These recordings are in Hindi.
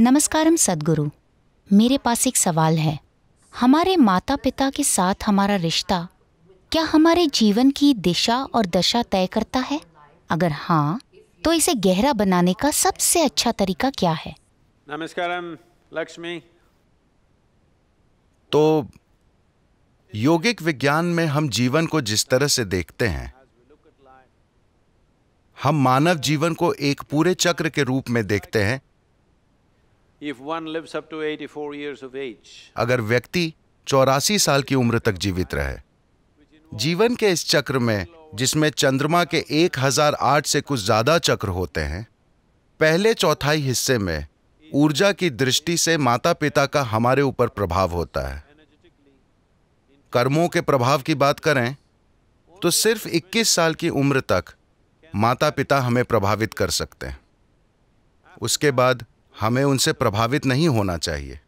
नमस्कारम सदगुरु मेरे पास एक सवाल है हमारे माता पिता के साथ हमारा रिश्ता क्या हमारे जीवन की दिशा और दशा तय करता है अगर हाँ तो इसे गहरा बनाने का सबसे अच्छा तरीका क्या है नमस्कारम लक्ष्मी तो योगिक विज्ञान में हम जीवन को जिस तरह से देखते हैं हम मानव जीवन को एक पूरे चक्र के रूप में देखते हैं अगर व्यक्ति चौरासी साल की उम्र तक जीवित रहे जीवन के इस चक्र में जिसमें चंद्रमा के 1008 से कुछ ज्यादा चक्र होते हैं पहले चौथाई हिस्से में ऊर्जा की दृष्टि से माता पिता का हमारे ऊपर प्रभाव होता है कर्मों के प्रभाव की बात करें तो सिर्फ 21 साल की उम्र तक माता पिता हमें प्रभावित कर सकते हैं उसके बाद हमें उनसे प्रभावित नहीं होना चाहिए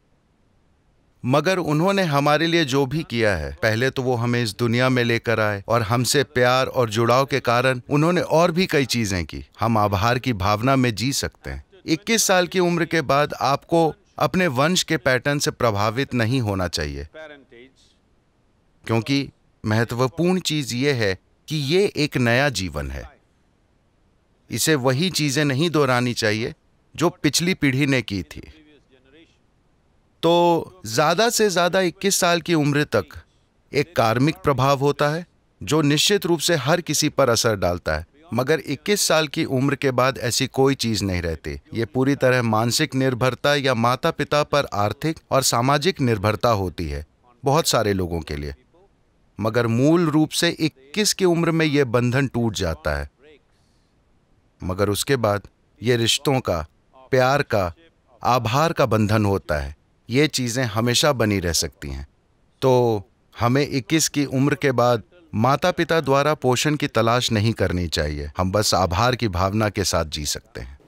मगर उन्होंने हमारे लिए जो भी किया है पहले तो वो हमें इस दुनिया में लेकर आए और हमसे प्यार और जुड़ाव के कारण उन्होंने और भी कई चीज़ें की हम आभार की भावना में जी सकते हैं 21 साल की उम्र के बाद आपको अपने वंश के पैटर्न से प्रभावित नहीं होना चाहिए क्योंकि महत्वपूर्ण चीज ये है कि ये एक नया जीवन है इसे वही चीजें नहीं दोहरानी चाहिए जो पिछली पीढ़ी ने की थी तो ज़्यादा से ज़्यादा 21 साल की उम्र तक एक कार्मिक प्रभाव होता है जो निश्चित रूप से हर किसी पर असर डालता है मगर 21 साल की उम्र के बाद ऐसी कोई चीज नहीं रहती ये पूरी तरह मानसिक निर्भरता या माता पिता पर आर्थिक और सामाजिक निर्भरता होती है बहुत सारे लोगों के लिए मगर मूल रूप से 21 की उम्र में यह बंधन टूट जाता है मगर उसके बाद ये रिश्तों का प्यार का आभार का बंधन होता है ये चीज़ें हमेशा बनी रह सकती हैं तो हमें 21 की उम्र के बाद माता पिता द्वारा पोषण की तलाश नहीं करनी चाहिए हम बस आभार की भावना के साथ जी सकते हैं